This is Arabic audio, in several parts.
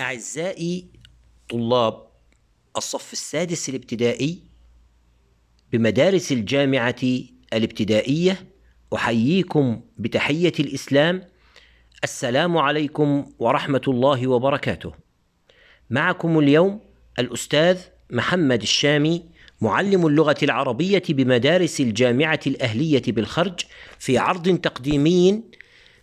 أعزائي طلاب الصف السادس الابتدائي بمدارس الجامعة الابتدائية أحييكم بتحية الإسلام السلام عليكم ورحمة الله وبركاته معكم اليوم الأستاذ محمد الشامي معلم اللغة العربية بمدارس الجامعة الأهلية بالخرج في عرض تقديمي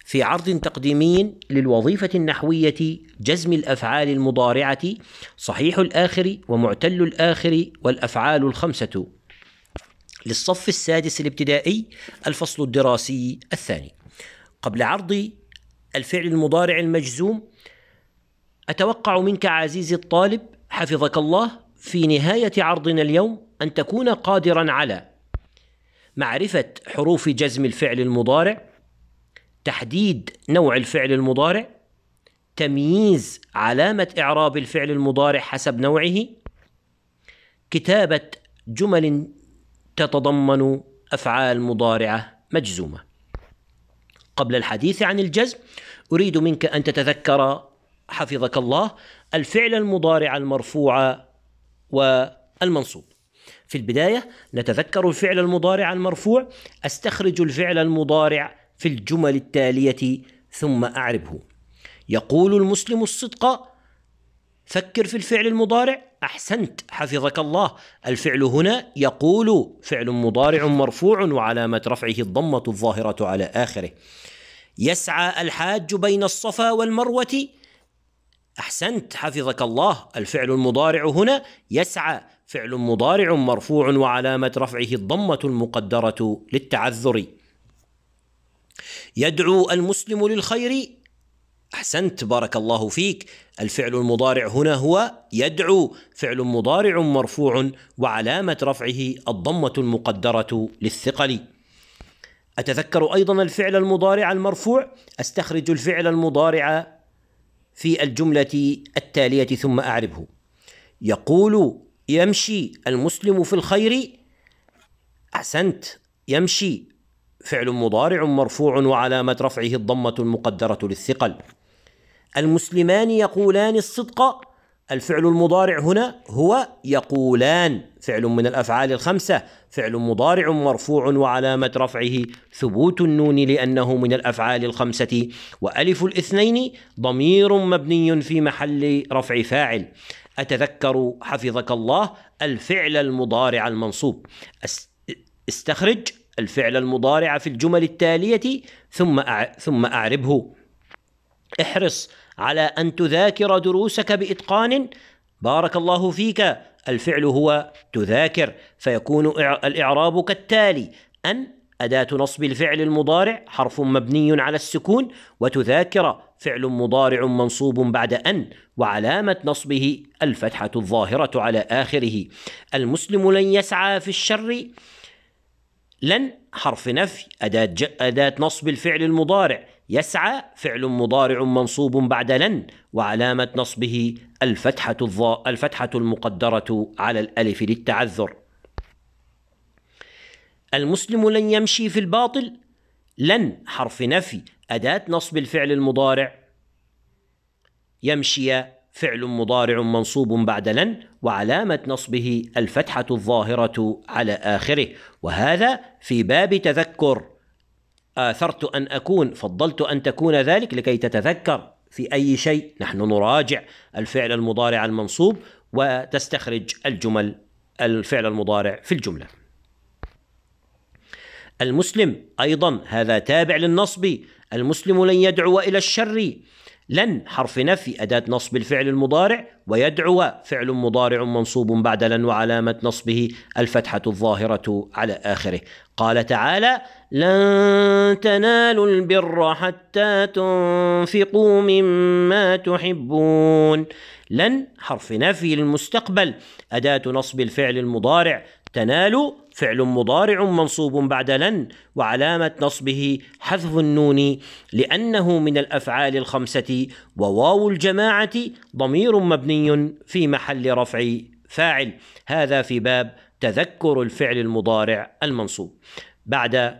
في عرض تقديمي للوظيفة النحوية جزم الأفعال المضارعة صحيح الآخر ومعتل الآخر والأفعال الخمسة للصف السادس الابتدائي الفصل الدراسي الثاني قبل عرض الفعل المضارع المجزوم أتوقع منك عزيزي الطالب حفظك الله في نهاية عرضنا اليوم أن تكون قادرا على معرفة حروف جزم الفعل المضارع تحديد نوع الفعل المضارع تمييز علامة إعراب الفعل المضارع حسب نوعه كتابة جمل تتضمن أفعال مضارعة مجزومة قبل الحديث عن الجزم أريد منك أن تتذكر حفظك الله الفعل المضارع المرفوع والمنصوب في البداية نتذكر الفعل المضارع المرفوع أستخرج الفعل المضارع في الجمل التالية ثم أعربه يقول المسلم الصدق فكر في الفعل المضارع احسنت حفظك الله الفعل هنا يقول فعل مضارع مرفوع وعلامه رفعه الضمه الظاهره على اخره يسعى الحاج بين الصفا والمروه احسنت حفظك الله الفعل المضارع هنا يسعى فعل مضارع مرفوع وعلامه رفعه الضمه المقدره للتعذر يدعو المسلم للخير احسنت بارك الله فيك الفعل المضارع هنا هو يدعو فعل مضارع مرفوع وعلامه رفعه الضمه المقدره للثقل اتذكر ايضا الفعل المضارع المرفوع استخرج الفعل المضارع في الجمله التاليه ثم اعربه يقول يمشي المسلم في الخير احسنت يمشي فعل مضارع مرفوع وعلامة رفعه الضمة المقدرة للثقل المسلمان يقولان الصدق الفعل المضارع هنا هو يقولان فعل من الافعال الخمسه فعل مضارع مرفوع وعلامه رفعه ثبوت النون لانه من الافعال الخمسه والف الاثنين ضمير مبني في محل رفع فاعل اتذكر حفظك الله الفعل المضارع المنصوب استخرج الفعل المضارع في الجمل التالية ثم ثم أعربه احرص على أن تذاكر دروسك بإتقان بارك الله فيك الفعل هو تذاكر فيكون الإعراب كالتالي أن أداة نصب الفعل المضارع حرف مبني على السكون وتذاكر فعل مضارع منصوب بعد أن وعلامة نصبه الفتحة الظاهرة على آخره المسلم لن يسعى في الشر لن حرف نفي أداة, ج... أداة نصب الفعل المضارع يسعى فعل مضارع منصوب بعد لن وعلامة نصبه الفتحة, الض... الفتحة المقدرة على الألف للتعذر المسلم لن يمشي في الباطل لن حرف نفي أداة نصب الفعل المضارع يمشي فعل مضارع منصوب بعد لن وعلامة نصبه الفتحة الظاهرة على آخره وهذا في باب تذكر آثرت أن أكون فضلت أن تكون ذلك لكي تتذكر في أي شيء نحن نراجع الفعل المضارع المنصوب وتستخرج الجمل الفعل المضارع في الجملة المسلم أيضا هذا تابع للنصب المسلم لن يدعو إلى الشر لن حرف نفي أداة نصب الفعل المضارع ويدعو فعل مضارع منصوب بعد لن وعلامة نصبه الفتحة الظاهرة على آخره قال تعالى لن تنالوا البر حتى تنفقوا مما تحبون لن حرف نفي المستقبل أداة نصب الفعل المضارع تنالوا فعل مضارع منصوب بعد لن وعلامة نصبه حذف النون لأنه من الأفعال الخمسة وواو الجماعة ضمير مبني في محل رفع فاعل هذا في باب تذكر الفعل المضارع المنصوب بعد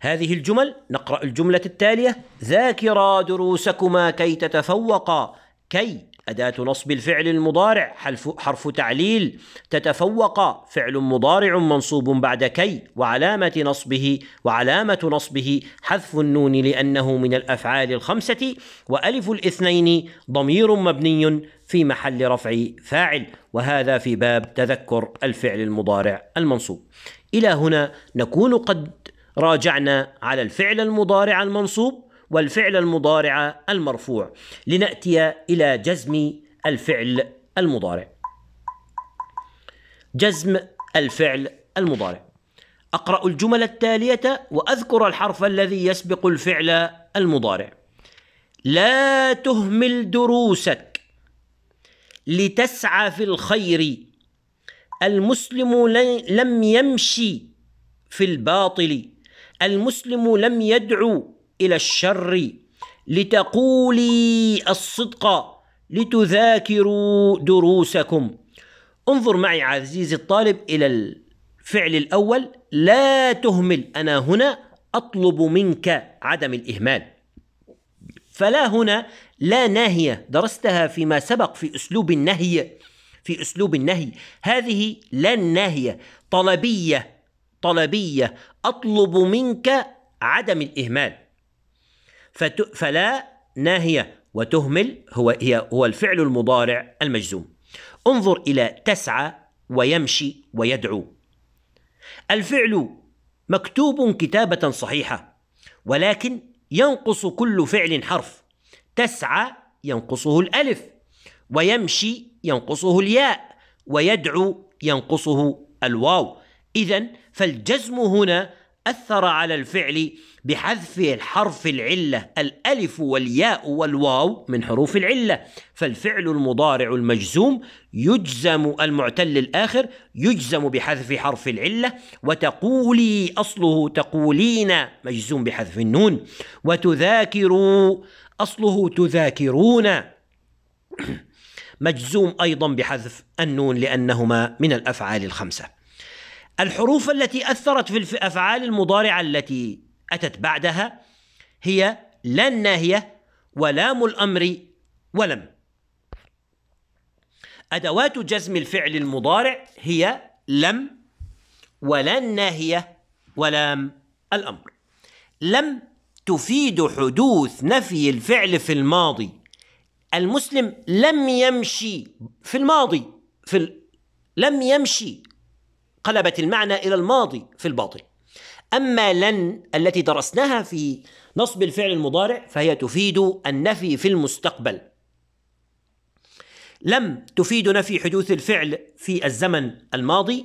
هذه الجمل نقرأ الجملة التالية ذاكرا دروسكما كي تتفوقا كي أداة نصب الفعل المضارع حرف تعليل تتفوق فعل مضارع منصوب بعد كي وعلامة نصبه وعلامة نصبه حذف النون لأنه من الأفعال الخمسة وألف الاثنين ضمير مبني في محل رفع فاعل وهذا في باب تذكر الفعل المضارع المنصوب إلى هنا نكون قد راجعنا على الفعل المضارع المنصوب والفعل المضارع المرفوع لناتي الى جزم الفعل المضارع جزم الفعل المضارع اقرا الجمل التاليه واذكر الحرف الذي يسبق الفعل المضارع لا تهمل دروسك لتسعى في الخير المسلم لم يمشي في الباطل المسلم لم يدعو إلى الشر لتقولي الصدق لتذاكروا دروسكم انظر معي عزيزي الطالب إلى الفعل الأول لا تهمل أنا هنا أطلب منك عدم الإهمال فلا هنا لا ناهية درستها فيما سبق في أسلوب النهي في أسلوب النهي هذه لا الناهية طلبية طلبية أطلب منك عدم الإهمال فلا ناهية وتهمل هو هي هو الفعل المضارع المجزوم انظر إلى تسعى ويمشي ويدعو الفعل مكتوب كتابة صحيحة ولكن ينقص كل فعل حرف تسعى ينقصه الألف ويمشي ينقصه الياء ويدعو ينقصه الواو إذا فالجزم هنا أثر على الفعل بحذف الحرف العلة الألف والياء والواو من حروف العلة فالفعل المضارع المجزوم يجزم المعتل الآخر يجزم بحذف حرف العلة وتقولي أصله تقولين مجزوم بحذف النون وتذاكروا أصله تذاكرون مجزوم أيضا بحذف النون لأنهما من الأفعال الخمسة الحروف التي أثرت في الأفعال المضارعة التي أتت بعدها هي لا الناهية ولام الأمر ولم أدوات جزم الفعل المضارع هي لم ولا الناهية ولام الأمر لم تفيد حدوث نفي الفعل في الماضي المسلم لم يمشي في الماضي في ال... لم يمشي قلبت المعنى إلى الماضي في الباطل أما لن التي درسناها في نصب الفعل المضارع فهي تفيد النفي في المستقبل لم تفيد نفي حدوث الفعل في الزمن الماضي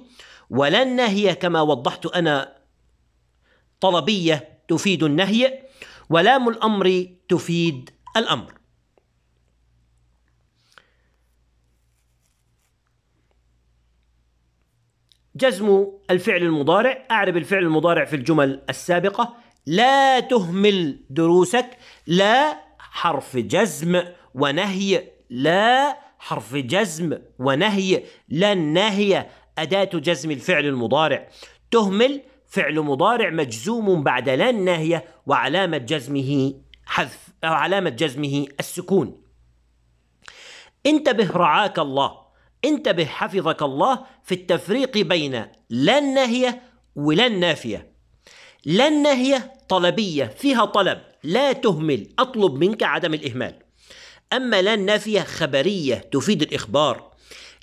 ولن هي كما وضحت أنا طلبية تفيد النهي ولام الأمر تفيد الأمر جزم الفعل المضارع أعرب الفعل المضارع في الجمل السابقة لا تهمل دروسك لا حرف جزم ونهي لا حرف جزم ونهي لا نهي أداة جزم الفعل المضارع تهمل فعل مضارع مجزوم بعد لا نهية وعلامة جزمه حذف أو علامة جزمه السكون انتبه رعاك الله انتبه حفظك الله في التفريق بين لا الناهية ولا النافية لا الناهية طلبية فيها طلب لا تهمل أطلب منك عدم الإهمال أما لا النافية خبرية تفيد الإخبار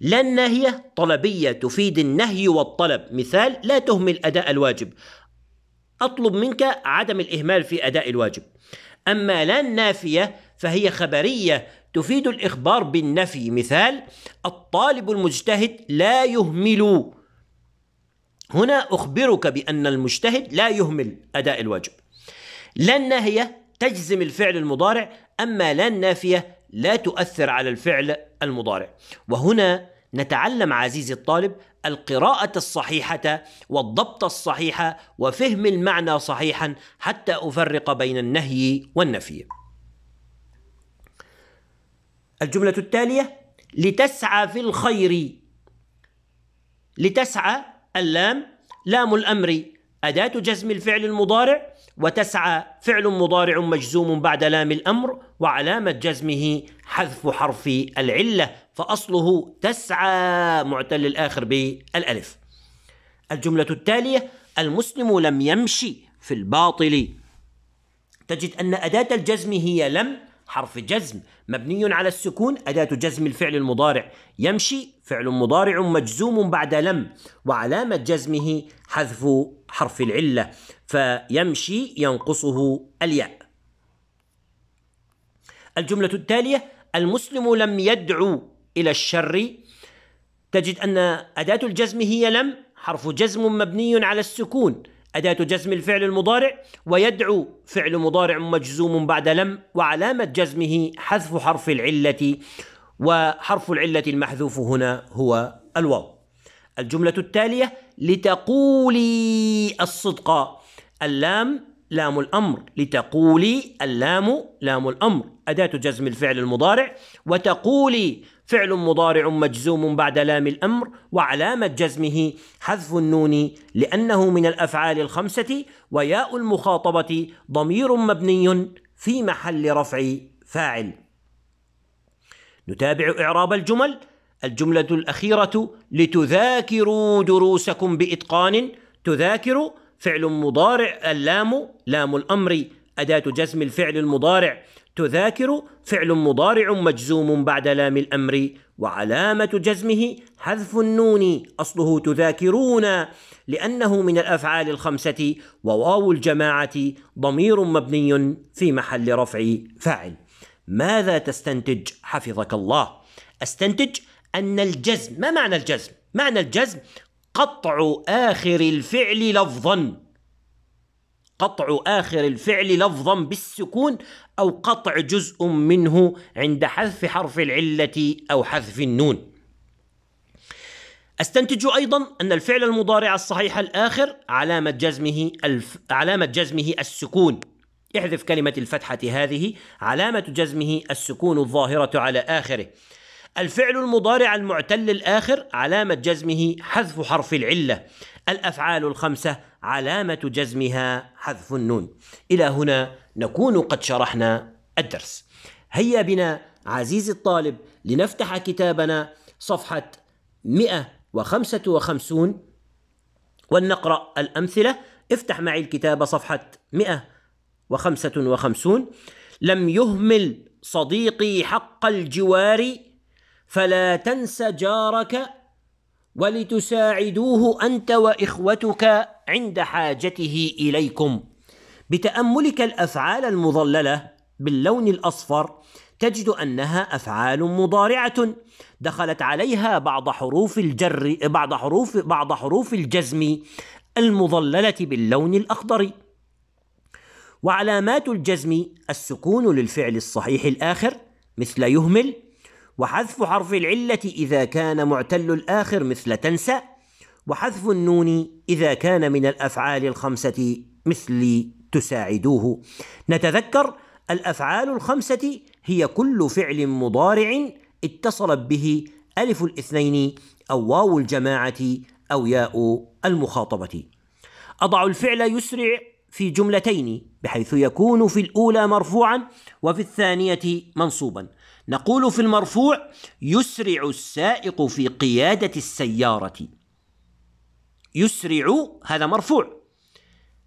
لا الناهية طلبية تفيد النهي والطلب مثال لا تهمل أداء الواجب أطلب منك عدم الإهمال في أداء الواجب أما لا النافية فهي خبريه تفيد الاخبار بالنفي مثال الطالب المجتهد لا يهمل هنا اخبرك بان المجتهد لا يهمل اداء الواجب لا الناهيه تجزم الفعل المضارع اما لا النافيه لا تؤثر على الفعل المضارع وهنا نتعلم عزيزي الطالب القراءة الصحيحة والضبط الصحيح وفهم المعنى صحيحا حتى أفرق بين النهي والنفي الجملة التالية لتسعى في الخير لتسعى اللام لام الأمر أداة جزم الفعل المضارع وتسعى فعل مضارع مجزوم بعد لام الأمر وعلامة جزمه حذف حرف العلة فأصله تسعى معتل الآخر بالألف الجملة التالية المسلم لم يمشي في الباطل تجد أن أداة الجزم هي لم حرف جزم مبني على السكون أداة جزم الفعل المضارع يمشي فعل مضارع مجزوم بعد لم وعلامة جزمه حذف حرف العلة فيمشي ينقصه الياء الجملة التالية المسلم لم يدعو إلى الشر تجد أن أداة الجزم هي لم حرف جزم مبني على السكون أداة جزم الفعل المضارع ويدعو فعل مضارع مجزوم بعد لم وعلامة جزمه حذف حرف العلة وحرف العلة المحذوف هنا هو الواو الجملة التالية لتقولي الصدق اللام لام الأمر لتقولي اللام لام الأمر أداة جزم الفعل المضارع وتقولي فعل مضارع مجزوم بعد لام الأمر وعلامة جزمه حذف النون لأنه من الأفعال الخمسة وياء المخاطبة ضمير مبني في محل رفع فاعل نتابع إعراب الجمل الجملة الأخيرة لتذاكروا دروسكم بإتقان تذاكر فعل مضارع اللام لام الأمر أداة جزم الفعل المضارع تذاكر فعل مضارع مجزوم بعد لام الأمر وعلامة جزمه حذف النون أصله تذاكرون لأنه من الأفعال الخمسة وواو الجماعة ضمير مبني في محل رفع فاعل ماذا تستنتج حفظك الله استنتج أن الجزم ما معنى الجزم؟ معنى الجزم قطع آخر الفعل لفظا قطع آخر الفعل لفظا بالسكون أو قطع جزء منه عند حذف حرف العلة أو حذف النون استنتج ايضا ان الفعل المضارع الصحيح الاخر علامه جزمه الف... علامه جزمه السكون احذف كلمه الفتحه هذه علامه جزمه السكون الظاهره على اخره الفعل المضارع المعتل الاخر علامه جزمه حذف حرف العله الافعال الخمسه علامه جزمها حذف النون الى هنا نكون قد شرحنا الدرس هيا بنا عزيزي الطالب لنفتح كتابنا صفحة 155 ولنقرأ الأمثلة افتح معي الكتاب صفحة 155 لم يهمل صديقي حق الجوار فلا تنس جارك ولتساعدوه أنت وإخوتك عند حاجته إليكم بتأملك الأفعال المضللة باللون الأصفر تجد أنها أفعال مضارعة دخلت عليها بعض حروف الجر بعض حروف بعض حروف الجزم المضللة باللون الأخضر وعلامات الجزم السكون للفعل الصحيح الآخر مثل يهمل وحذف حرف العلة إذا كان معتل الآخر مثل تنسى وحذف النون إذا كان من الأفعال الخمسة مثل تساعدوه نتذكر الافعال الخمسه هي كل فعل مضارع اتصلت به الف الاثنين او واو الجماعه او ياء المخاطبه اضع الفعل يسرع في جملتين بحيث يكون في الاولى مرفوعا وفي الثانيه منصوبا نقول في المرفوع يسرع السائق في قياده السياره يسرع هذا مرفوع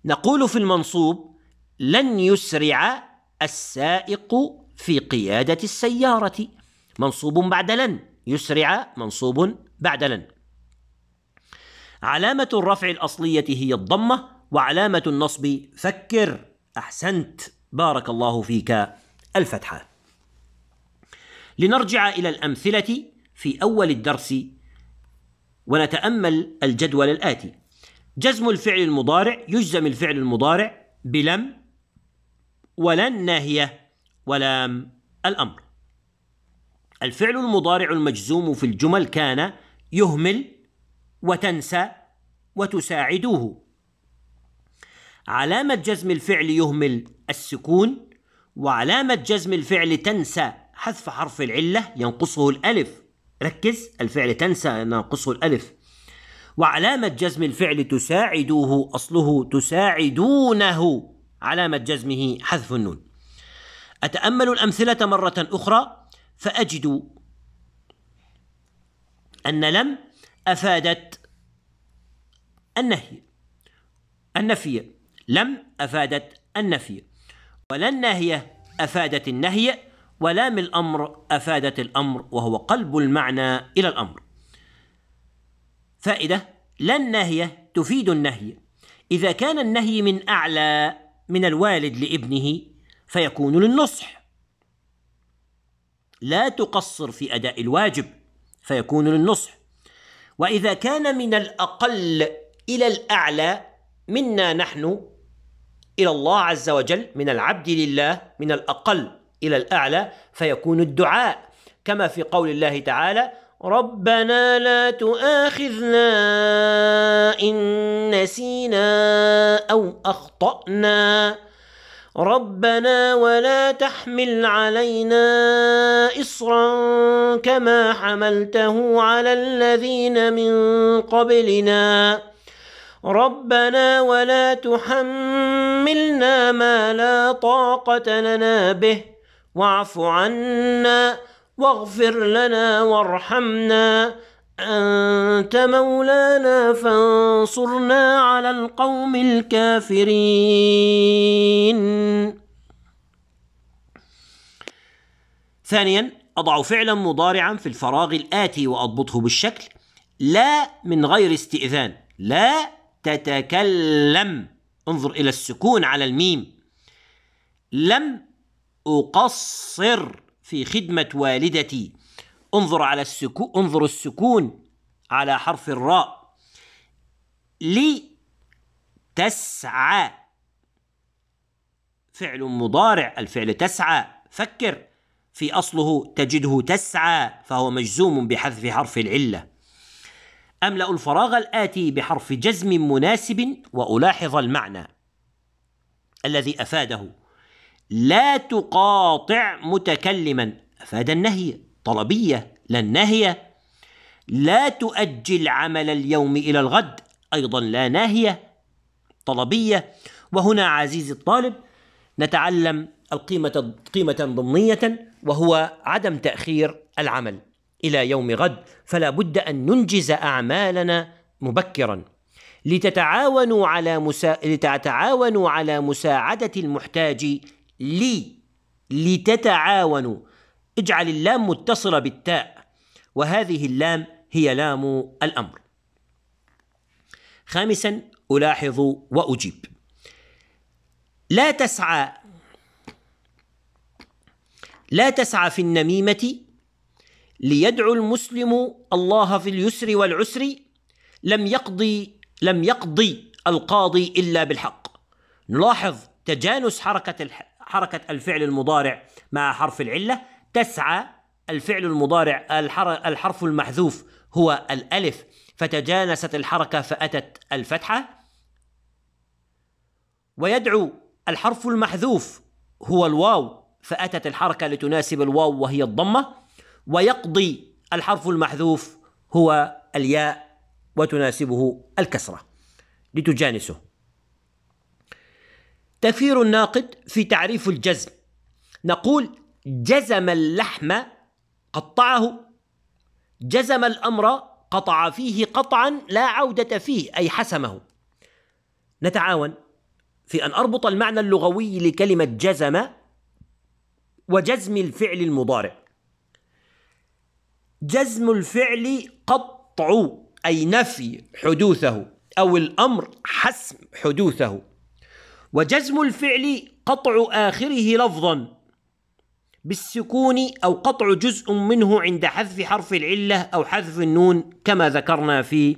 نقول في المنصوب لن يسرع السائق في قيادة السيارة منصوب بعد لن يسرع منصوب بعد لن علامة الرفع الأصلية هي الضمة وعلامة النصب فكر أحسنت بارك الله فيك الفتحة لنرجع إلى الأمثلة في أول الدرس ونتأمل الجدول الآتي جزم الفعل المضارع يجزم الفعل المضارع بلم ولن ناهية ولام الأمر الفعل المضارع المجزوم في الجمل كان يهمل وتنسى وتساعدوه علامة جزم الفعل يهمل السكون وعلامة جزم الفعل تنسى حذف حرف العلة ينقصه الألف ركز الفعل تنسى ينقصه الألف وعلامة جزم الفعل تساعدوه أصله تساعدونه علامة جزمه حذف النون أتأمل الأمثلة مرة أخرى فأجد أن لم أفادت النهي النفي لم أفادت النفي ولا النهي أفادت النهي ولام الأمر أفادت الأمر وهو قلب المعنى إلى الأمر فائدة لا النهي تفيد النهي إذا كان النهي من أعلى من الوالد لابنه فيكون للنصح لا تقصر في أداء الواجب فيكون للنصح وإذا كان من الأقل إلى الأعلى منا نحن إلى الله عز وجل من العبد لله من الأقل إلى الأعلى فيكون الدعاء كما في قول الله تعالى رَبَّنَا لَا تُؤَاخِذْنَا إِن نَّسِينَا أَوْ أَخْطَأْنَا رَبَّنَا وَلَا تَحْمِلْ عَلَيْنَا إِصْرًا كَمَا حَمَلْتَهُ عَلَى الَّذِينَ مِن قَبْلِنَا رَبَّنَا وَلَا تُحَمِّلْنَا مَا لَا طَاقَةَ لَنَا بِهِ وَاعْفُ عَنَّا واغفر لنا وارحمنا أنت مولانا فانصرنا على القوم الكافرين ثانيا أضع فعلا مضارعا في الفراغ الآتي وأضبطه بالشكل لا من غير استئذان لا تتكلم انظر إلى السكون على الميم لم أقصر في خدمة والدتي انظر على السكو انظر السكون على حرف الراء لي تسعى فعل مضارع الفعل تسعى فكر في أصله تجده تسعى فهو مجزوم بحذف حرف العلة أملأ الفراغ الآتي بحرف جزم مناسب وألاحظ المعنى الذي أفاده لا تقاطع متكلما أفاد النهي طلبية لا الناهية لا تؤجل عمل اليوم إلى الغد أيضا لا ناهية طلبية وهنا عزيزي الطالب نتعلم القيمة قيمة ضمنية وهو عدم تأخير العمل إلى يوم غد فلا بد أن ننجز أعمالنا مبكرا لتتعاونوا على مسا... لتتعاونوا على مساعدة المحتاج لي لتتعاونوا اجعل اللام متصلة بالتاء وهذه اللام هي لام الأمر خامسا ألاحظ وأجيب لا تسعى لا تسعى في النميمة ليدعو المسلم الله في اليسر والعسر لم يقضي لم يقضي القاضي إلا بالحق نلاحظ تجانس حركة حركة الفعل المضارع مع حرف العلة تسعى الفعل المضارع الحرف المحذوف هو الألف فتجانست الحركة فأتت الفتحة ويدعو الحرف المحذوف هو الواو فأتت الحركة لتناسب الواو وهي الضمة ويقضي الحرف المحذوف هو الياء وتناسبه الكسرة لتجانسه تفير الناقد في تعريف الجزم نقول جزم اللحم قطعه جزم الأمر قطع فيه قطعا لا عودة فيه أي حسمه نتعاون في أن أربط المعنى اللغوي لكلمة جزم وجزم الفعل المضارع جزم الفعل قطع أي نفي حدوثه أو الأمر حسم حدوثه وجزم الفعل قطع آخره لفظا بالسكون أو قطع جزء منه عند حذف حرف العلة أو حذف النون كما ذكرنا في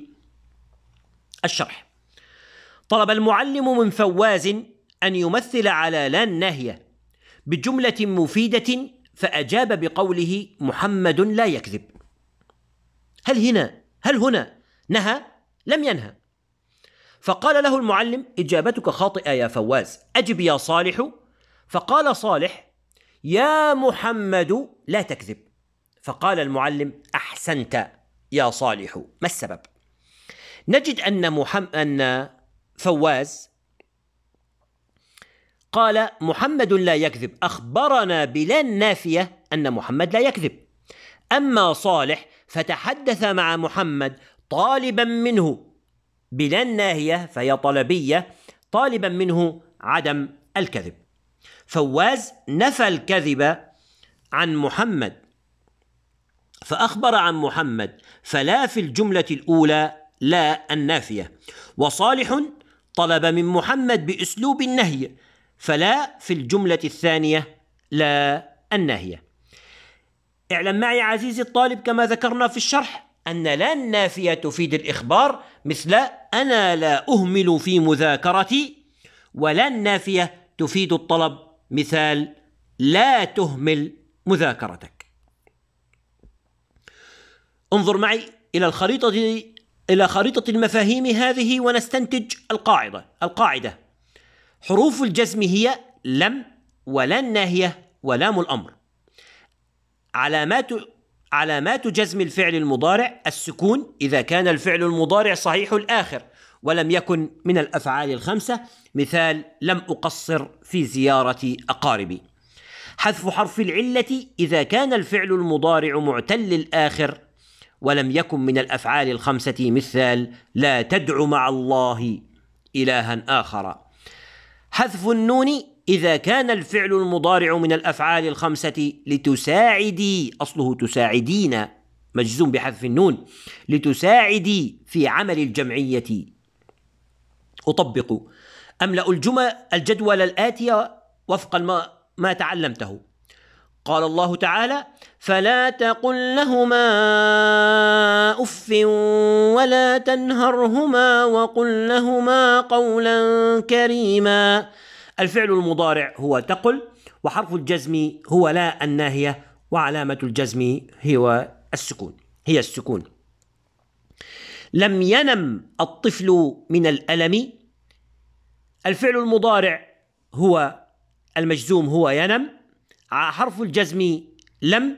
الشرح طلب المعلم من فواز أن يمثل على لا الناهية بجملة مفيدة فأجاب بقوله محمد لا يكذب هل هنا هل هنا نهى لم ينهى فقال له المعلم إجابتك خاطئة يا فواز أجب يا صالح فقال صالح يا محمد لا تكذب فقال المعلم أحسنت يا صالح ما السبب نجد أن, محم... أن فواز قال محمد لا يكذب أخبرنا بلا نافية أن محمد لا يكذب أما صالح فتحدث مع محمد طالبا منه بلا الناهية فهي طلبية طالبا منه عدم الكذب فواز نفى الكذب عن محمد فأخبر عن محمد فلا في الجملة الأولى لا النافية وصالح طلب من محمد بأسلوب النهي فلا في الجملة الثانية لا الناهية اعلم معي عزيزي الطالب كما ذكرنا في الشرح أن لا النافية تفيد الإخبار مثل أنا لا أهمل في مذاكرتي ولا النافية تفيد الطلب مثال لا تهمل مذاكرتك انظر معي إلى الخريطة إلى خريطة المفاهيم هذه ونستنتج القاعدة القاعدة حروف الجزم هي لم ولا الناهية ولام الأمر علامات علامات جزم الفعل المضارع السكون إذا كان الفعل المضارع صحيح الآخر ولم يكن من الأفعال الخمسة مثال لم أقصر في زيارة أقاربي حذف حرف العلة إذا كان الفعل المضارع معتل الآخر ولم يكن من الأفعال الخمسة مثال لا تدع مع الله إلها آخر حذف النون إذا كان الفعل المضارع من الأفعال الخمسة لتساعدي أصله تساعدين مجزوم بحذف النون لتساعدي في عمل الجمعية أطبق أملأ الجمل الجدول الآتي وفقا ما, ما تعلمته قال الله تعالى فلا تقل لهما اف ولا تنهرهما وقل لهما قولا كريما الفعل المضارع هو تقل وحرف الجزم هو لا الناهية وعلامة الجزم هو السكون هي السكون لم ينم الطفل من الألم الفعل المضارع هو المجزوم هو ينم حرف الجزم لم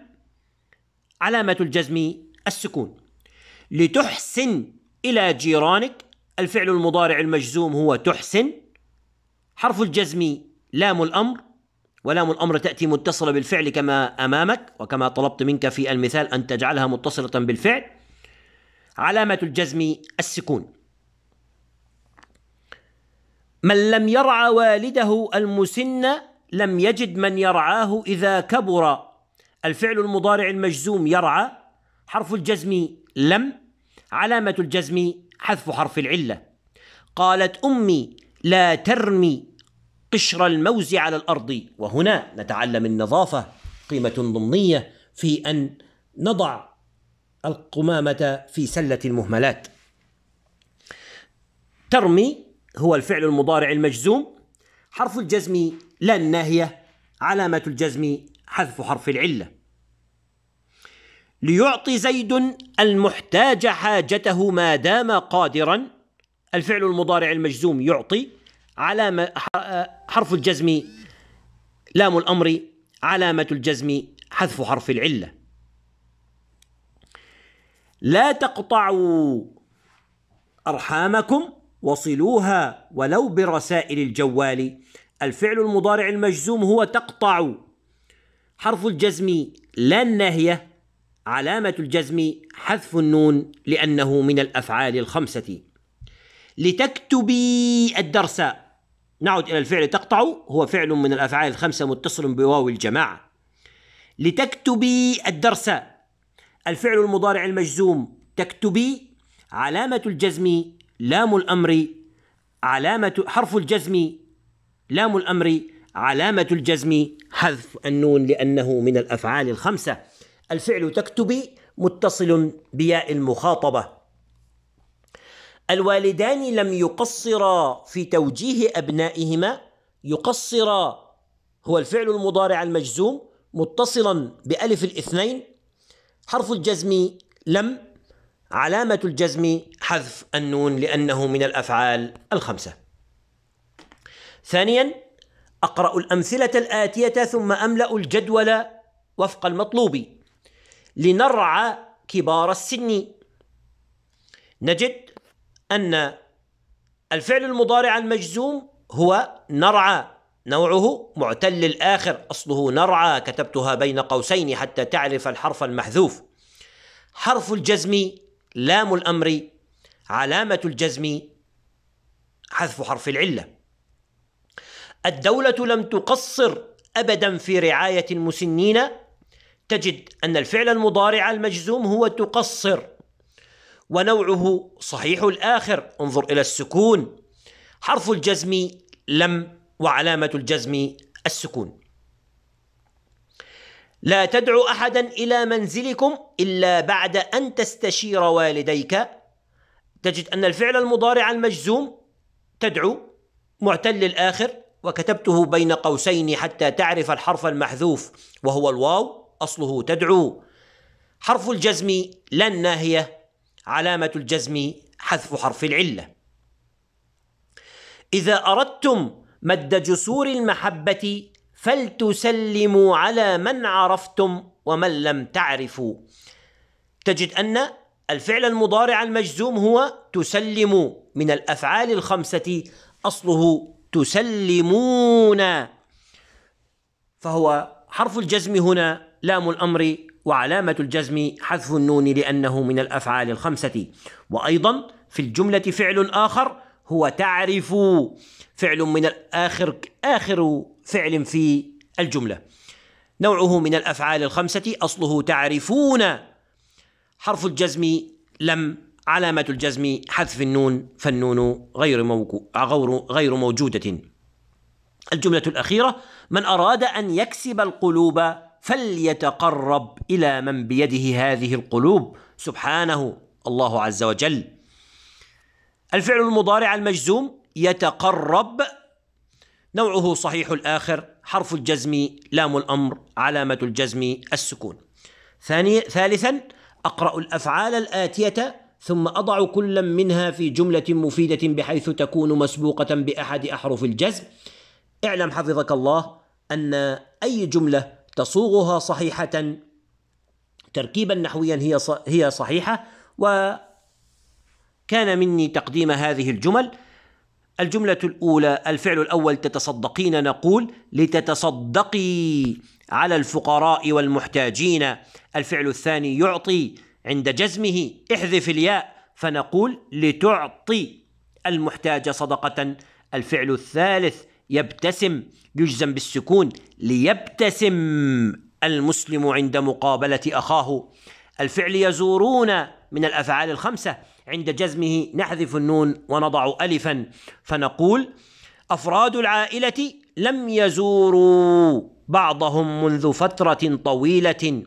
علامة الجزم السكون لتحسن إلى جيرانك الفعل المضارع المجزوم هو تحسن حرف الجزم لام الأمر ولام الأمر تأتي متصلة بالفعل كما أمامك وكما طلبت منك في المثال أن تجعلها متصلة بالفعل علامة الجزم السكون من لم يرعى والده المسن لم يجد من يرعاه إذا كبر الفعل المضارع المجزوم يرعى حرف الجزم لم علامة الجزم حذف حرف العلة قالت أمي لا ترمي قشر الموز على الارض وهنا نتعلم النظافه قيمه ضمنيه في ان نضع القمامه في سله المهملات ترمي هو الفعل المضارع المجزوم حرف الجزم لا الناهيه علامه الجزم حذف حرف العله ليعطي زيد المحتاج حاجته ما دام قادرا الفعل المضارع المجزوم يعطي علامة حرف الجزم لام الأمر علامة الجزم حذف حرف العلة لا تقطعوا أرحامكم وصلوها ولو برسائل الجوال الفعل المضارع المجزوم هو تقطع حرف الجزم لا النهية علامة الجزم حذف النون لأنه من الأفعال الخمسة لتكتبي الدرس نعد إلى الفعل تقطع هو فعل من الأفعال الخمسة متصل بواو الجماعة لتكتبي الدرس الفعل المضارع المجزوم تكتبي علامة الجزم لام الأمر علامة حرف الجزم لام الأمر علامة الجزم حذف النون لأنه من الأفعال الخمسة الفعل تكتبي متصل بياء المخاطبة الوالدان لم يقصرا في توجيه أبنائهما يقصرا هو الفعل المضارع المجزوم متصلا بألف الاثنين حرف الجزم لم علامة الجزم حذف النون لأنه من الأفعال الخمسة ثانيا أقرأ الأمثلة الآتية ثم أملأ الجدول وفق المطلوب لنرعى كبار السن نجد أن الفعل المضارع المجزوم هو نرعى نوعه معتل الآخر أصله نرعى كتبتها بين قوسين حتى تعرف الحرف المحذوف حرف الجزم لام الأمر علامة الجزم حذف حرف العلة الدولة لم تقصر أبدا في رعاية المسنين تجد أن الفعل المضارع المجزوم هو تقصر ونوعه صحيح الآخر انظر إلى السكون حرف الجزم لم وعلامة الجزم السكون لا تدعو أحدا إلى منزلكم إلا بعد أن تستشير والديك تجد أن الفعل المضارع المجزوم تدعو معتل الآخر وكتبته بين قوسين حتى تعرف الحرف المحذوف وهو الواو أصله تدعو حرف الجزم لن ناهية علامة الجزم حذف حرف العلة إذا أردتم مد جسور المحبة فلتسلموا على من عرفتم ومن لم تعرفوا تجد أن الفعل المضارع المجزوم هو تسلم من الأفعال الخمسة أصله تسلمون فهو حرف الجزم هنا لام الأمر وعلامة الجزم حذف النون لأنه من الأفعال الخمسة وأيضا في الجملة فعل آخر هو تعرف فعل من الآخر آخر فعل في الجملة نوعه من الأفعال الخمسة أصله تعرفون حرف الجزم لم علامة الجزم حذف النون فالنون غير, موكو غير موجودة الجملة الأخيرة من أراد أن يكسب القلوب فليتقرب الى من بيده هذه القلوب سبحانه الله عز وجل الفعل المضارع المجزوم يتقرب نوعه صحيح الآخر حرف الجزم لام الأمر علامة الجزم السكون ثاني ثالثا أقرأ الأفعال الآتية ثم أضع كلا منها في جملة مفيدة بحيث تكون مسبوقة بأحد أحرف الجزم اعلم حفظك الله أن أي جملة تصوغها صحيحة تركيبا نحويا هي هي صحيحة وكان مني تقديم هذه الجمل الجملة الأولى الفعل الأول تتصدقين نقول لتتصدقي على الفقراء والمحتاجين الفعل الثاني يعطي عند جزمه احذف الياء فنقول لتعطي المحتاج صدقة الفعل الثالث يبتسم يجزم بالسكون ليبتسم المسلم عند مقابله اخاه الفعل يزورون من الافعال الخمسه عند جزمه نحذف النون ونضع الفا فنقول افراد العائله لم يزوروا بعضهم منذ فتره طويله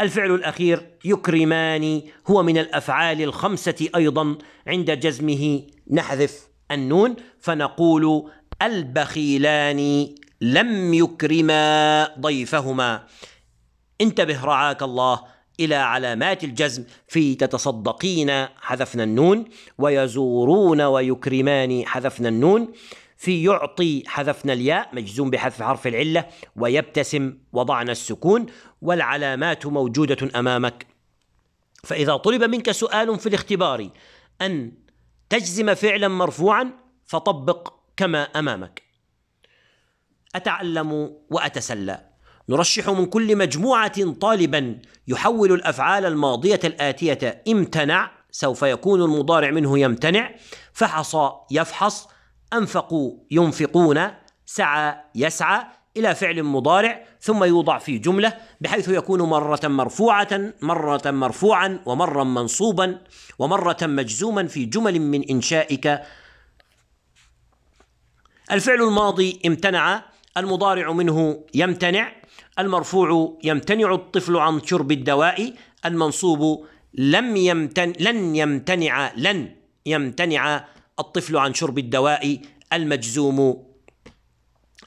الفعل الاخير يكرمان هو من الافعال الخمسه ايضا عند جزمه نحذف النون فنقول البخيلان لم يكرما ضيفهما انتبه رعاك الله إلى علامات الجزم في تتصدقين حذفنا النون ويزورون ويكرمان حذفنا النون في يعطي حذفنا الياء مجزوم بحذف حرف العلة ويبتسم وضعنا السكون والعلامات موجودة أمامك فإذا طلب منك سؤال في الاختبار أن تجزم فعلا مرفوعا فطبق كما امامك اتعلم واتسلى نرشح من كل مجموعه طالبا يحول الافعال الماضيه الاتيه امتنع سوف يكون المضارع منه يمتنع فحص يفحص انفقوا ينفقون سعى يسعى الى فعل مضارع ثم يوضع في جمله بحيث يكون مره مرفوعه مره مرفوعا ومرا منصوبا ومره مجزوما في جمل من انشائك الفعل الماضي امتنع المضارع منه يمتنع المرفوع يمتنع الطفل عن شرب الدواء المنصوب لم يمتن لن يمتنع لن يمتنع الطفل عن شرب الدواء المجزوم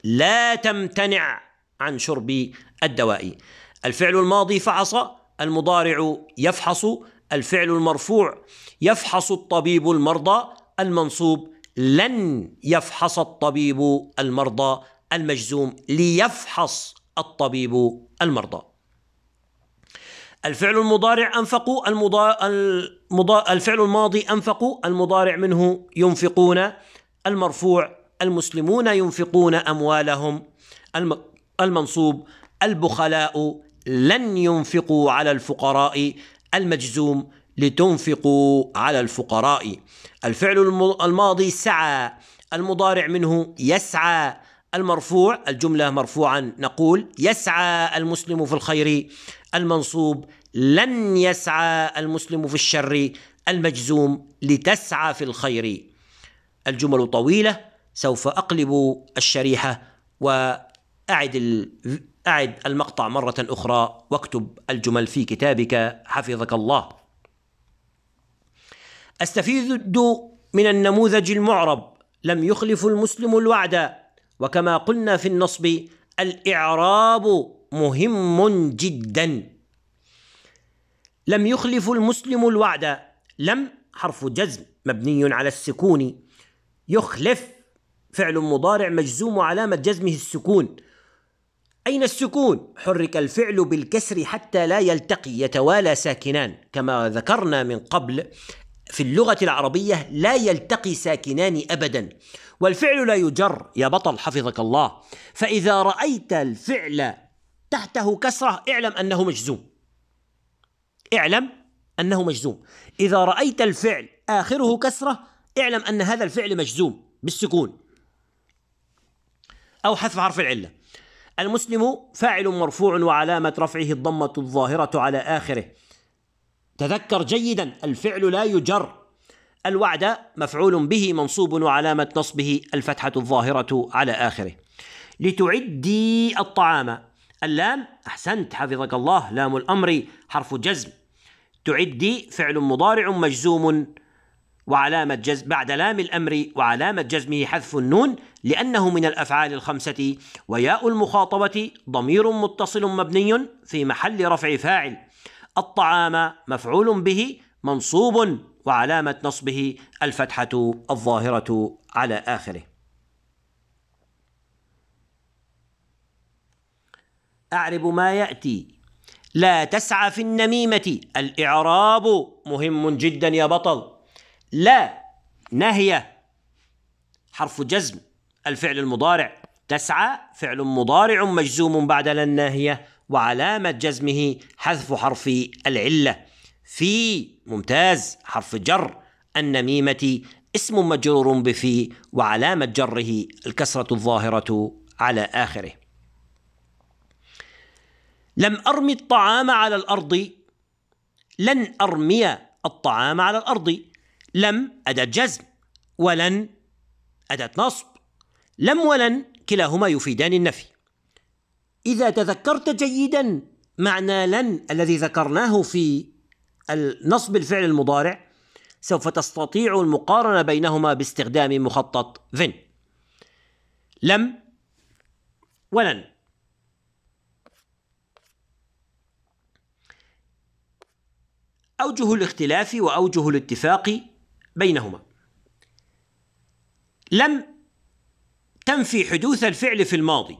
لا تمتنع عن شرب الدواء الفعل الماضي فعص المضارع يفحص الفعل المرفوع يفحص الطبيب المرضى المنصوب لن يفحص الطبيب المرضى المجزوم ليفحص الطبيب المرضى الفعل المضارع أنفقوا المضا... المضا... الفعل الماضي أنفقوا المضارع منه ينفقون المرفوع المسلمون ينفقون اموالهم المنصوب البخلاء لن ينفقوا على الفقراء المجزوم لتنفقوا على الفقراء الفعل الماضي سعى المضارع منه يسعى المرفوع الجمله مرفوعا نقول يسعى المسلم في الخير المنصوب لن يسعى المسلم في الشر المجزوم لتسعى في الخير الجمل طويله سوف أقلب الشريحة وأعد أعد المقطع مرة أخرى واكتب الجمل في كتابك حفظك الله. أستفيد من النموذج المعرب لم يخلف المسلم الوعد وكما قلنا في النصب الإعراب مهم جدا. لم يخلف المسلم الوعد لم حرف جزم مبني على السكون يخلف فعل مضارع مجزوم وعلامة جزمه السكون أين السكون؟ حرك الفعل بالكسر حتى لا يلتقي يتوالى ساكنان كما ذكرنا من قبل في اللغة العربية لا يلتقي ساكنان أبدا والفعل لا يجر يا بطل حفظك الله فإذا رأيت الفعل تحته كسرة اعلم أنه مجزوم اعلم أنه مجزوم إذا رأيت الفعل آخره كسرة اعلم أن هذا الفعل مجزوم بالسكون أو حذف حرف العلة المسلم فاعل مرفوع وعلامة رفعه الضمة الظاهرة على آخره تذكر جيدا الفعل لا يجر الوعد مفعول به منصوب وعلامة نصبه الفتحة الظاهرة على آخره لتعدي الطعام اللام أحسنت حفظك الله لام الأمر حرف جزم تعدي فعل مضارع مجزوم وعلامة جزم بعد لام الأمر وعلامة جزمه حذف النون لأنه من الأفعال الخمسة وياء المخاطبة ضمير متصل مبني في محل رفع فاعل الطعام مفعول به منصوب وعلامة نصبه الفتحة الظاهرة على آخره أعرب ما يأتي لا تسعى في النميمة الإعراب مهم جدا يا بطل لا نهي حرف جزم الفعل المضارع تسعى فعل مضارع مجزوم بعد لا الناهية وعلامة جزمه حذف حرف العلة في ممتاز حرف جر النميمة اسم مجرور بفي وعلامة جره الكسرة الظاهرة على آخره لم أرمي الطعام على الأرض لن أرمي الطعام على الأرض لم أداة جزم ولن أداة نصب لم ولن كلاهما يفيدان النفي إذا تذكرت جيدا معنى لن الذي ذكرناه في نصب الفعل المضارع سوف تستطيع المقارنة بينهما باستخدام مخطط فين لم ولن أوجه الاختلاف وأوجه الاتفاق بينهما لم تنفي حدوث الفعل في الماضي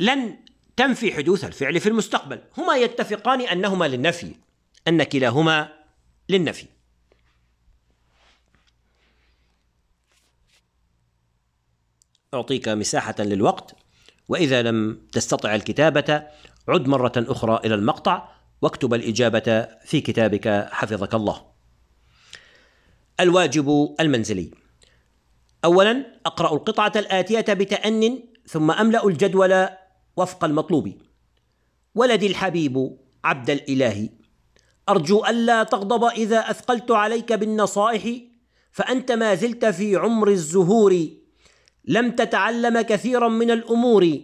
لن تنفي حدوث الفعل في المستقبل هما يتفقان انهما للنفي ان كلاهما للنفي اعطيك مساحه للوقت واذا لم تستطع الكتابه عد مره اخرى الى المقطع واكتب الاجابه في كتابك حفظك الله الواجب المنزلي اولا اقرا القطعه الاتيه بتان ثم املا الجدول وفق المطلوب ولدي الحبيب عبد الاله ارجو الا تغضب اذا اثقلت عليك بالنصائح فانت ما زلت في عمر الزهور لم تتعلم كثيرا من الامور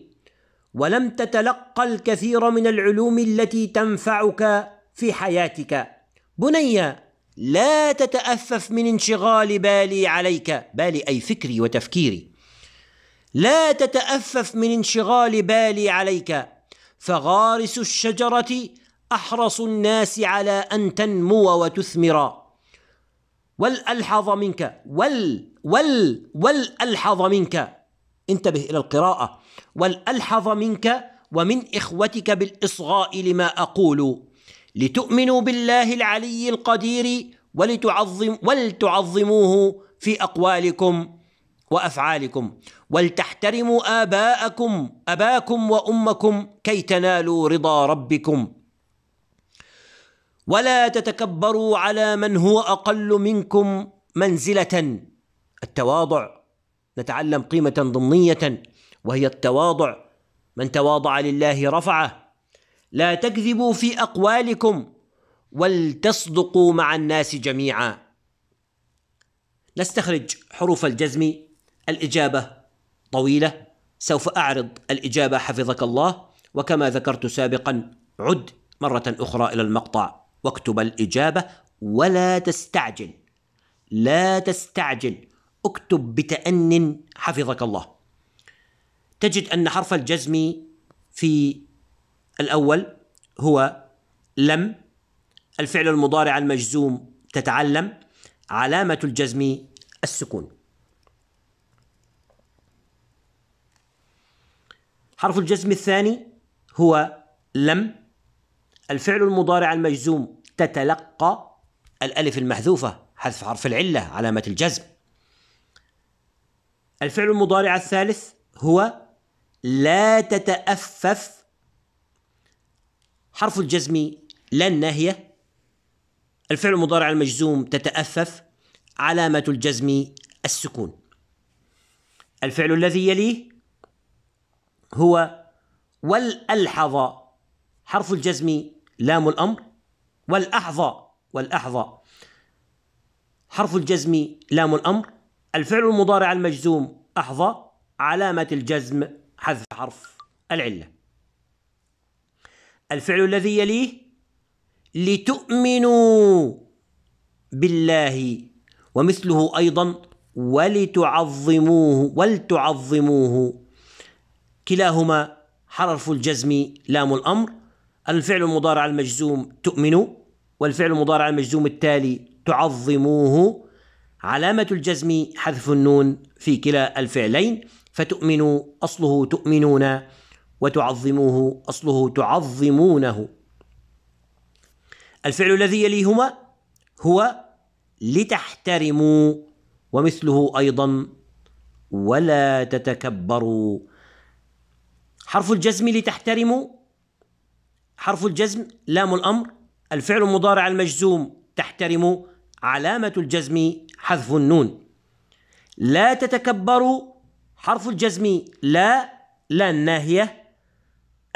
ولم تتلقى الكثير من العلوم التي تنفعك في حياتك بني لا تتأفف من انشغال بالي عليك بالي أي فكري وتفكيري لا تتأفف من انشغال بالي عليك فغارس الشجرة أحرص الناس على أن تنمو وتثمر والألحظ منك وال وال والألحظ منك انتبه إلى القراءة والألحظ منك ومن إخوتك بالإصغاء لما أقول لتؤمنوا بالله العلي القدير ولتعظم ولتعظموه في أقوالكم وأفعالكم ولتحترموا آباءكم أباكم وأمكم كي تنالوا رضا ربكم ولا تتكبروا على من هو أقل منكم منزلة التواضع نتعلم قيمة ضمنية وهي التواضع من تواضع لله رفعه لا تكذبوا في أقوالكم ولتصدقوا مع الناس جميعا نستخرج حروف الجزم الإجابة طويلة سوف أعرض الإجابة حفظك الله وكما ذكرت سابقا عد مرة أخرى إلى المقطع واكتب الإجابة ولا تستعجل لا تستعجل اكتب بتأن حفظك الله تجد أن حرف الجزم في الأول هو لم الفعل المضارع المجزوم تتعلم علامة الجزم السكون حرف الجزم الثاني هو لم الفعل المضارع المجزوم تتلقى الألف المحذوفة حذف حرف العلة علامة الجزم الفعل المضارع الثالث هو لا تتأفف حرف الجزم لن ناهية الفعل المضارع المجزوم تتأفف علامة الجزم السكون الفعل الذي يليه هو والألحظ حرف الجزم لام الأمر والأحظى والأحظى حرف الجزم لام الأمر الفعل المضارع المجزوم أحظى علامة الجزم حذف حرف العله الفعل الذي يليه لتؤمنوا بالله ومثله أيضا ولتعظموه ولتعظموه كلاهما حرف الجزم لام الأمر الفعل المضارع المجزوم تؤمنوا والفعل المضارع المجزوم التالي تعظموه علامة الجزم حذف النون في كلا الفعلين فتؤمنوا أصله تؤمنون وتعظموه أصله تعظمونه الفعل الذي يليهما هو لتحترموا ومثله أيضا ولا تتكبروا حرف الجزم لتحترموا حرف الجزم لام الأمر الفعل المضارع المجزوم تحترموا علامة الجزم حذف النون لا تتكبروا حرف الجزم لا لا الناهية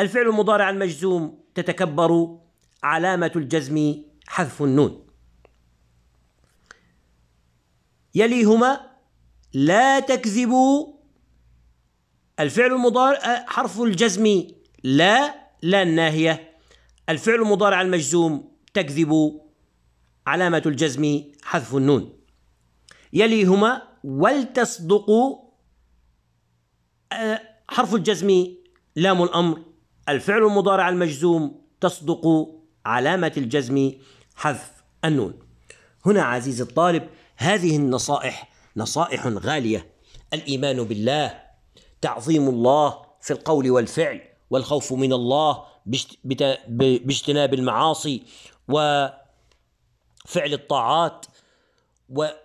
الفعل المضارع المجزوم تتكبر علامة الجزم حذف النون يليهما لا تكذبوا الفعل المضارع آه، حرف الجزم لا لا الناهية الفعل المضارع المجزوم تكذب علامة الجزم حذف النون يليهما ولتصدقوا آه، حرف الجزم لام الأمر الفعل المضارع المجزوم تصدق علامة الجزم حذف النون هنا عزيزي الطالب هذه النصائح نصائح غالية الإيمان بالله تعظيم الله في القول والفعل والخوف من الله باجتناب المعاصي وفعل الطاعات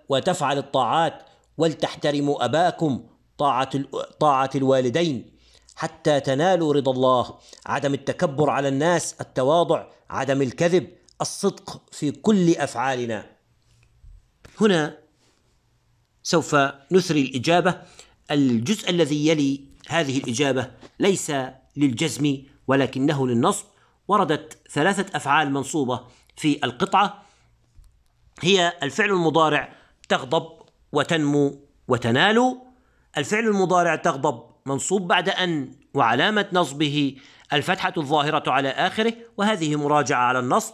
وتفعل الطاعات ولتحترموا أباكم طاعة طاعة الوالدين حتى تنالوا رضا الله عدم التكبر على الناس التواضع عدم الكذب الصدق في كل افعالنا هنا سوف نثري الاجابه الجزء الذي يلي هذه الاجابه ليس للجزم ولكنه للنصب وردت ثلاثه افعال منصوبه في القطعه هي الفعل المضارع تغضب وتنمو وتنالو الفعل المضارع تغضب منصوب بعد أن وعلامة نصبه الفتحة الظاهرة على آخره وهذه مراجعة على النصب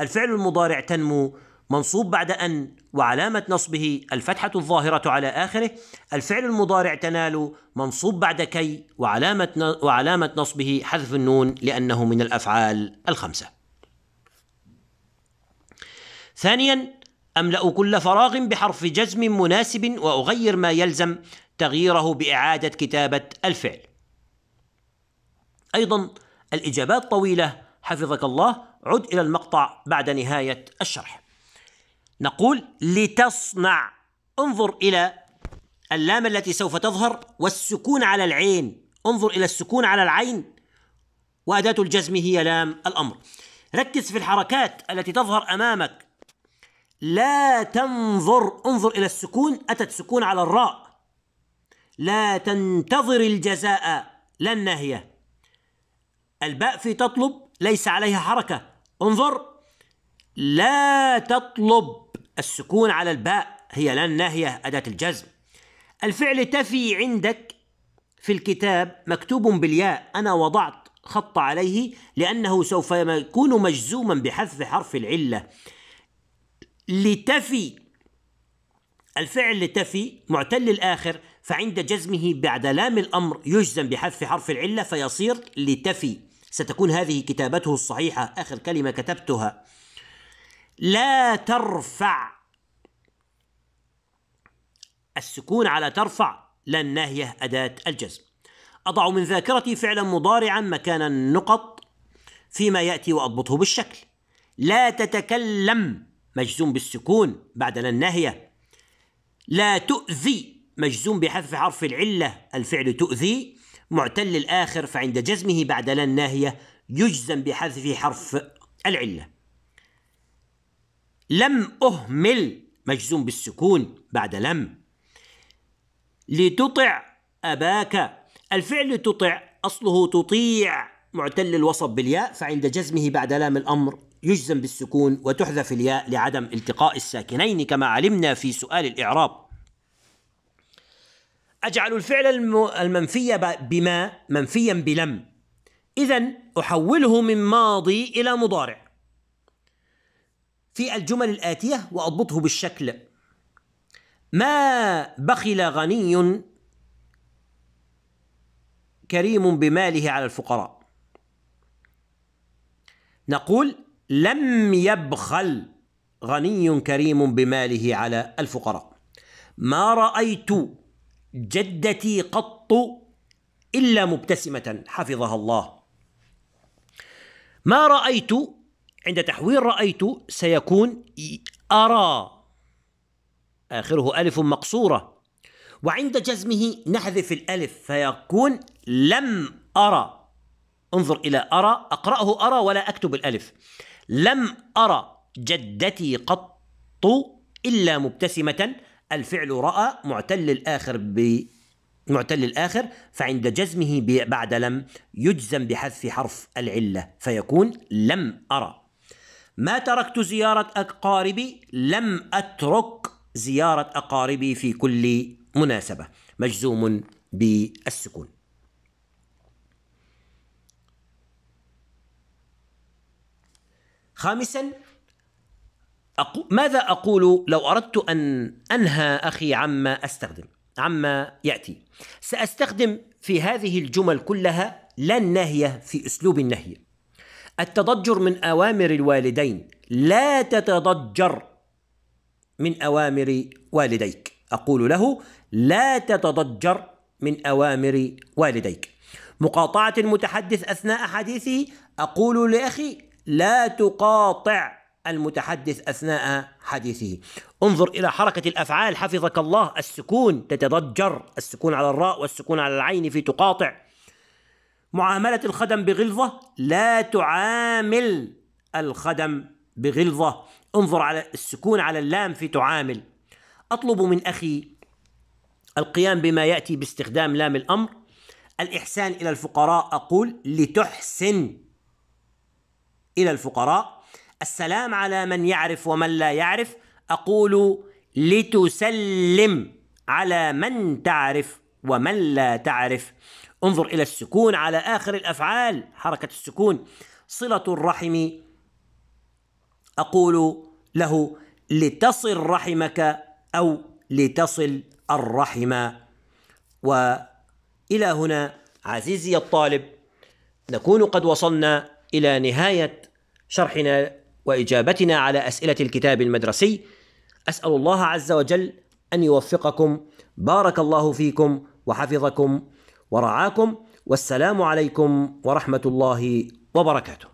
الفعل المضارع تنمو منصوب بعد أن وعلامة نصبه الفتحة الظاهرة على آخره الفعل المضارع تنال منصوب بعد كي وعلامة, وعلامة نصبه حذف النون لأنه من الأفعال الخمسة ثانيا أملأ كل فراغ بحرف جزم مناسب وأغير ما يلزم تغييره باعاده كتابه الفعل. ايضا الاجابات طويله حفظك الله عد الى المقطع بعد نهايه الشرح. نقول لتصنع انظر الى اللام التي سوف تظهر والسكون على العين انظر الى السكون على العين واداه الجزم هي لام الامر. ركز في الحركات التي تظهر امامك لا تنظر انظر الى السكون اتت سكون على الراء لا تنتظر الجزاء لا النهية الباء في تطلب ليس عليها حركة انظر لا تطلب السكون على الباء هي لا الناهية أداة الجزم الفعل تفي عندك في الكتاب مكتوب بالياء أنا وضعت خط عليه لأنه سوف يكون مجزوما بحذف حرف العلة لتفي الفعل لتفي معتل الآخر فعند جزمه بعد لام الأمر يجزم بحذف حرف العلة فيصير لتفي ستكون هذه كتابته الصحيحة آخر كلمة كتبتها لا ترفع السكون على ترفع لا الناهية أداة الجزم أضع من ذاكرتي فعلا مضارعا مكان النقط فيما يأتي وأضبطه بالشكل لا تتكلم مجزوم بالسكون بعد لا الناهية لا تؤذي مجزوم بحذف حرف العلة الفعل تؤذي معتل الآخر فعند جزمه بعد لا الناهية يجزم بحذف حرف العلة لم أهمل مجزوم بالسكون بعد لم لتطع أباك الفعل تطع أصله تطيع معتل الوصف بالياء فعند جزمه بعد لام الأمر يجزم بالسكون وتحذف الياء لعدم التقاء الساكنين كما علمنا في سؤال الإعراب أجعل الفعل المنفي بما منفيا بلم إذا أحوله من ماضي إلى مضارع في الجمل الآتية وأضبطه بالشكل ما بخل غني كريم بماله على الفقراء نقول لم يبخل غني كريم بماله على الفقراء ما رايت جدتي قط الا مبتسمه حفظها الله ما رايت عند تحويل رايت سيكون ارى اخره الف مقصوره وعند جزمه نحذف الالف فيكون لم ارى انظر الى ارى اقراه ارى ولا اكتب الالف لم أرى جدتي قط إلا مبتسمة الفعل رأى معتل الآخر ب معتل الآخر فعند جزمه بعد لم يجزم بحذف حرف العلة فيكون لم أرى ما تركت زيارة أقاربي لم أترك زيارة أقاربي في كل مناسبة مجزوم بالسكون خامسا أقو ماذا أقول لو أردت أن أنهى أخي عما أستخدم عما يأتي سأستخدم في هذه الجمل كلها لا النهية في أسلوب النهي التضجر من أوامر الوالدين لا تتضجر من أوامر والديك أقول له لا تتضجر من أوامر والديك مقاطعة المتحدث أثناء حديثه أقول لأخي لا تقاطع المتحدث اثناء حديثه انظر الى حركه الافعال حفظك الله السكون تتضجر السكون على الراء والسكون على العين في تقاطع معامله الخدم بغلظه لا تعامل الخدم بغلظه انظر على السكون على اللام في تعامل اطلب من اخي القيام بما ياتي باستخدام لام الامر الاحسان الى الفقراء اقول لتحسن إلى الفقراء السلام على من يعرف ومن لا يعرف أقول لتسلم على من تعرف ومن لا تعرف انظر إلى السكون على آخر الأفعال حركة السكون صلة الرحم أقول له لتصل رحمك أو لتصل الرحم وإلى هنا عزيزي الطالب نكون قد وصلنا الى نهايه شرحنا واجابتنا على اسئله الكتاب المدرسي اسال الله عز وجل ان يوفقكم بارك الله فيكم وحفظكم ورعاكم والسلام عليكم ورحمه الله وبركاته